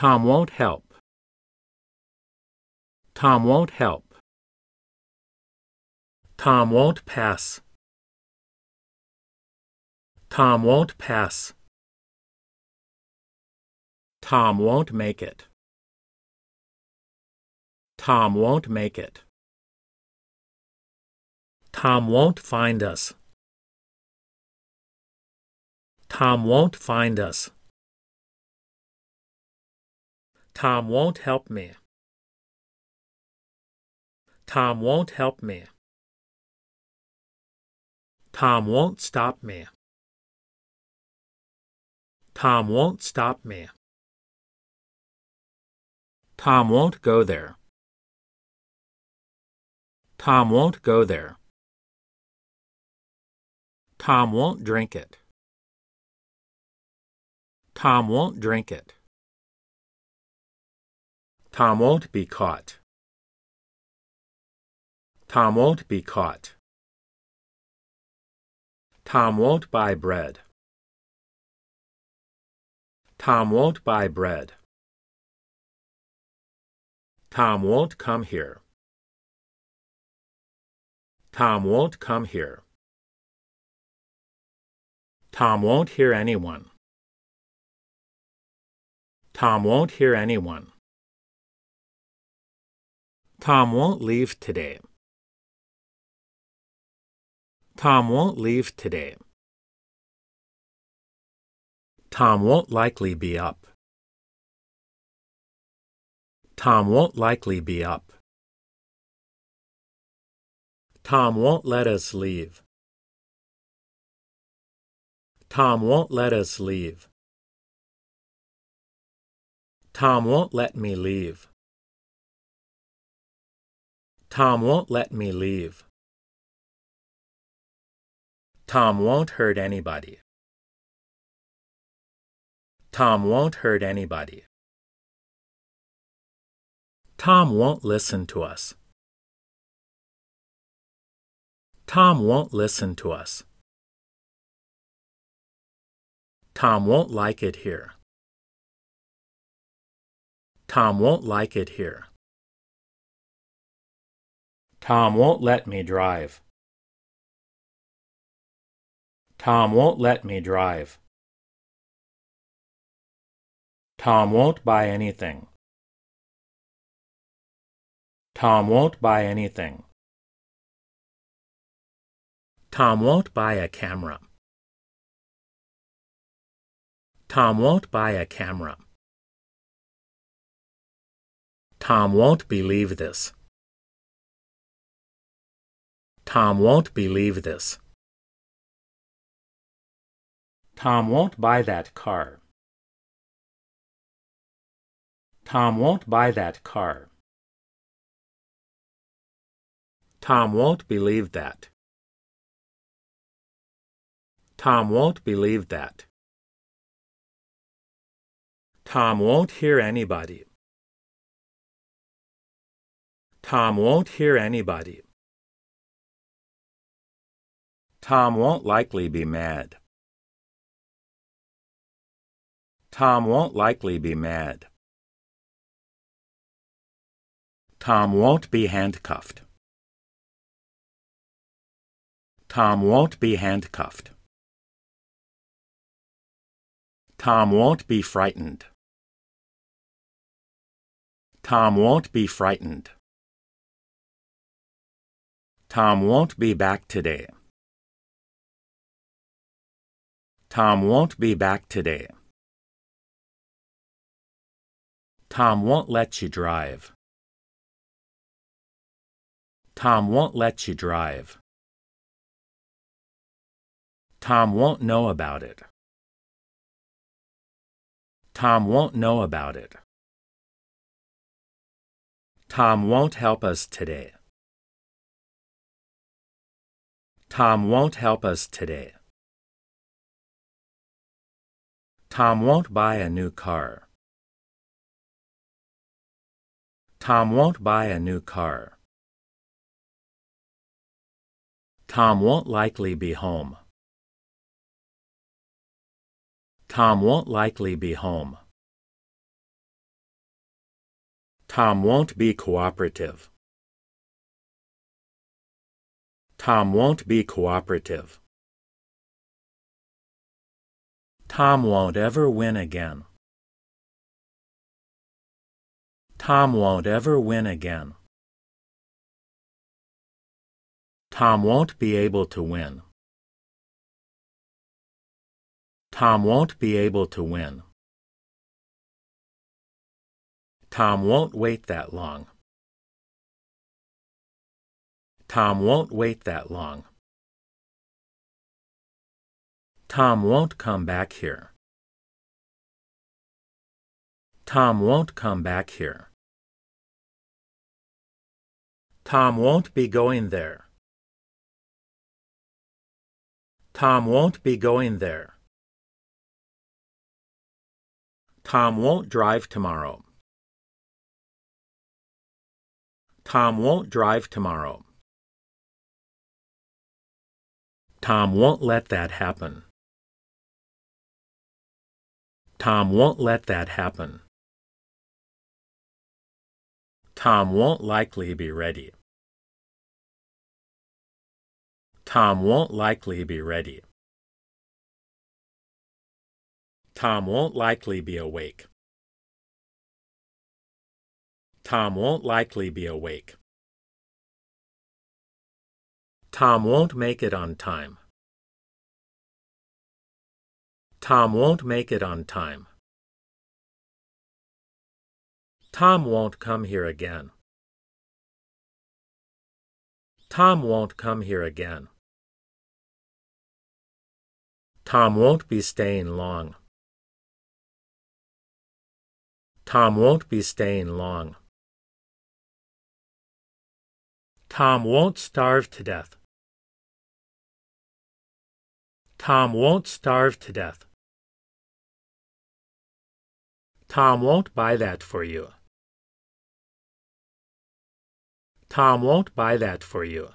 Tom won't help. Tom won't help. Tom won't pass. Tom won't pass. Tom won't make it. Tom won't make it. Tom won't find us. Tom won't find us. Tom won't help me. Tom won't help me. Tom won't stop me. Tom won't stop me. Tom won't go there. Tom won't go there. Tom won't drink it. Tom won't drink it. Tom won't be caught. Tom won't be caught. Tom won't buy bread. Tom won't buy bread. Tom won't come here. Tom won't come here. Tom won't hear anyone. Tom won't hear anyone. Tom won't leave today. Tom won't leave today. Tom won't likely be up. Tom won't likely be up. Tom won't let us leave. Tom won't let us leave. Tom won't let me leave. Tom won't let me leave. Tom won't hurt anybody. Tom won't hurt anybody. Tom won't listen to us. Tom won't listen to us. Tom won't like it here. Tom won't like it here. Tom won't let me drive. Tom won't let me drive. Tom won't buy anything. Tom won't buy anything. Tom won't buy a camera. Tom won't buy a camera. Tom won't believe this. Tom won't believe this. Tom won't buy that car. Tom won't buy that car. Tom won't believe that. Tom won't believe that. Tom won't hear anybody. Tom won't hear anybody. Tom won't likely be mad. Tom won't likely be mad. Tom won't be handcuffed. Tom won't be handcuffed. Tom won't be frightened. Tom won't be frightened. Tom won't be back today. Tom won't be back today. Tom won't let you drive. Tom won't let you drive. Tom won't know about it. Tom won't know about it. Tom won't help us today. Tom won't help us today. Tom won't buy a new car. Tom won't buy a new car. Tom won't likely be home. Tom won't likely be home. Tom won't be cooperative. Tom won't be cooperative. Tom won't ever win again. Tom won't ever win again. Tom won't be able to win. Tom won't be able to win. Tom won't wait that long. Tom won't wait that long. Tom won't come back here. Tom won't come back here. Tom won't be going there. Tom won't be going there. Tom won't drive tomorrow. Tom won't drive tomorrow. Tom won't let that happen. Tom won't let that happen. Tom won't likely be ready. Tom won't likely be ready. Tom won't likely be awake. Tom won't likely be awake. Tom won't make it on time. Tom won't make it on time. Tom won't come here again. Tom won't come here again. Tom won't be staying long. Tom won't be staying long. Tom won't starve to death. Tom won't starve to death. Tom won't buy that for you. Tom won't buy that for you.